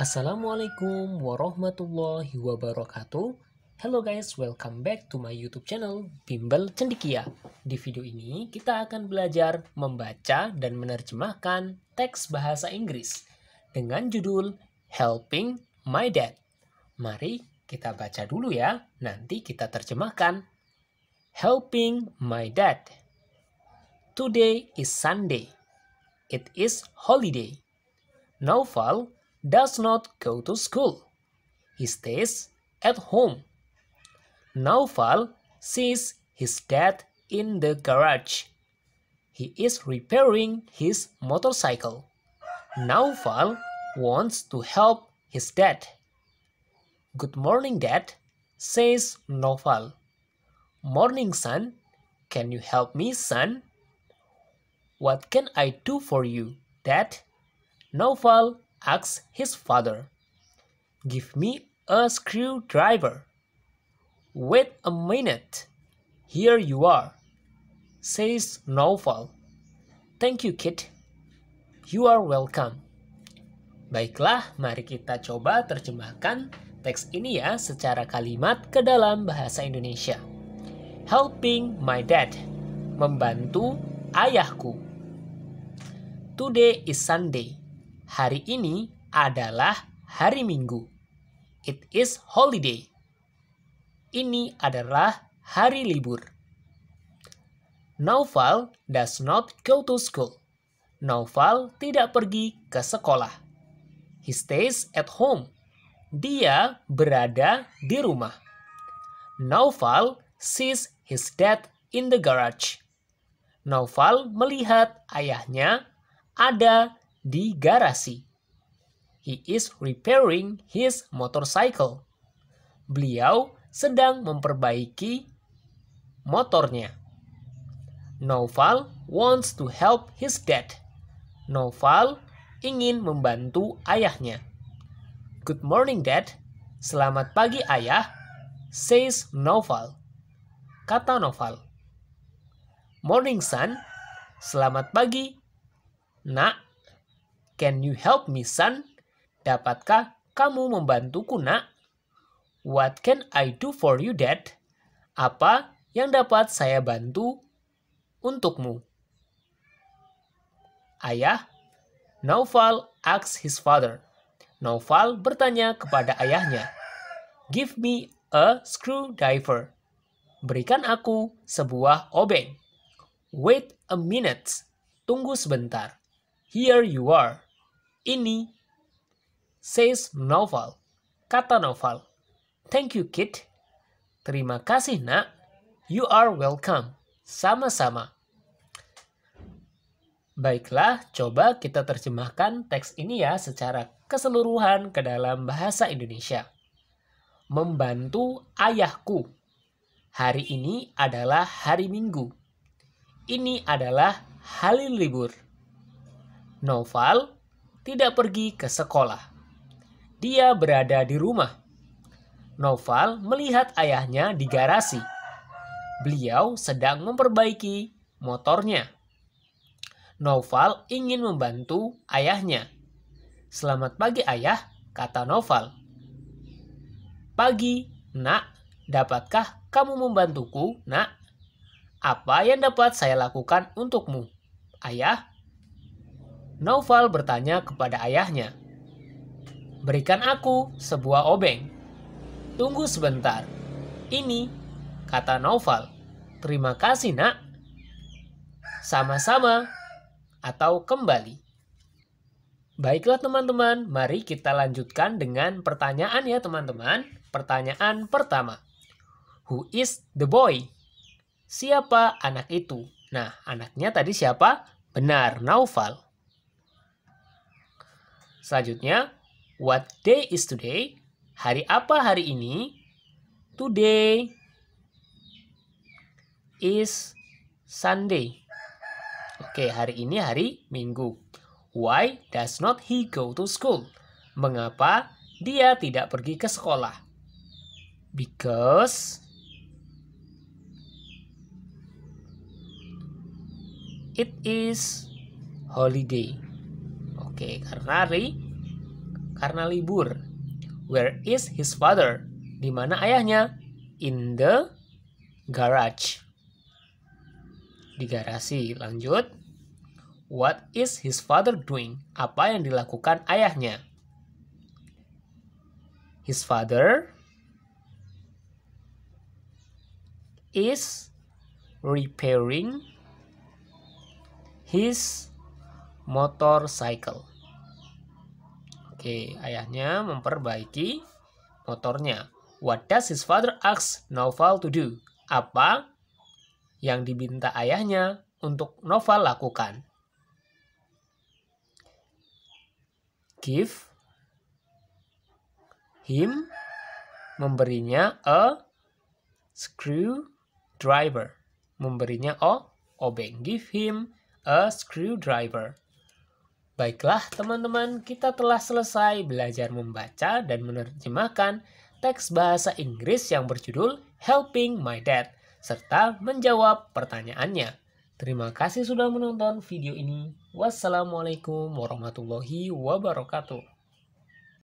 Assalamualaikum warahmatullahi wabarakatuh Hello guys, welcome back to my youtube channel Bimbel Cendikia Di video ini kita akan belajar membaca dan menerjemahkan teks bahasa Inggris Dengan judul Helping My Dad Mari kita baca dulu ya, nanti kita terjemahkan Helping My Dad Today is Sunday. It is holiday. Novel does not go to school. He stays at home. Naufal sees his dad in the garage. He is repairing his motorcycle. Naufal wants to help his dad. Good morning, dad, says Naufal. Morning, son. Can you help me, son? What can I do for you, dad? Naufal asked his father. Give me a screwdriver. Wait a minute. Here you are, says Naufal. Thank you, Kit. You are welcome. Baiklah, mari kita coba terjemahkan teks ini ya secara kalimat ke dalam bahasa Indonesia. Helping my dad. Membantu ayahku. Today is Sunday. Hari ini adalah hari Minggu. It is holiday. Ini adalah hari libur. Naufal does not go to school. Naufal tidak pergi ke sekolah. He stays at home. Dia berada di rumah. Naufal sees his dad in the garage. Naufal melihat ayahnya ada di garasi. He is repairing his motorcycle. Beliau sedang memperbaiki motornya. Noval wants to help his dad. Noval ingin membantu ayahnya. Good morning, Dad. Selamat pagi, Ayah, says Noval. Kata Noval. Morning, son. Selamat pagi, nak. Can you help me, son? Dapatkah kamu membantuku, nak? What can I do for you, dad? Apa yang dapat saya bantu untukmu? Ayah, Naufal asks his father. Naufal bertanya kepada ayahnya, Give me a screwdriver. Berikan aku sebuah obeng. Wait a minute. Tunggu sebentar. Here you are ini, says novel Kata novel thank you kid. Terima kasih nak, you are welcome. Sama-sama. Baiklah, coba kita terjemahkan teks ini ya secara keseluruhan ke dalam bahasa Indonesia. Membantu ayahku. Hari ini adalah hari Minggu. Ini adalah hari libur. Noval tidak pergi ke sekolah. Dia berada di rumah. Noval melihat ayahnya di garasi. Beliau sedang memperbaiki motornya. Noval ingin membantu ayahnya. Selamat pagi ayah, kata Noval. Pagi, nak. Dapatkah kamu membantuku, nak? Apa yang dapat saya lakukan untukmu? Ayah, Naufal bertanya kepada ayahnya, "Berikan aku sebuah obeng." "Tunggu sebentar. Ini," kata Naufal. "Terima kasih, Nak." Sama-sama atau kembali. Baiklah teman-teman, mari kita lanjutkan dengan pertanyaan ya teman-teman. Pertanyaan pertama. Who is the boy? Siapa anak itu? Nah, anaknya tadi siapa? Benar, Naufal. Selanjutnya, what day is today? Hari apa hari ini? Today is Sunday. Oke, hari ini hari Minggu. Why does not he go to school? Mengapa dia tidak pergi ke sekolah? Because it is holiday. Oke, karena hari karena libur. Where is his father? Di mana ayahnya? In the garage. Di garasi. Lanjut. What is his father doing? Apa yang dilakukan ayahnya? His father is repairing his motorcycle. Oke, ayahnya memperbaiki motornya. What does his father ask Noval to do? Apa yang diminta ayahnya untuk Noval lakukan? Give him memberinya a screwdriver. Memberinya a obeng. Give him a screwdriver. Baiklah teman-teman, kita telah selesai belajar membaca dan menerjemahkan teks bahasa Inggris yang berjudul Helping My Dad, serta menjawab pertanyaannya. Terima kasih sudah menonton video ini. Wassalamualaikum warahmatullahi wabarakatuh.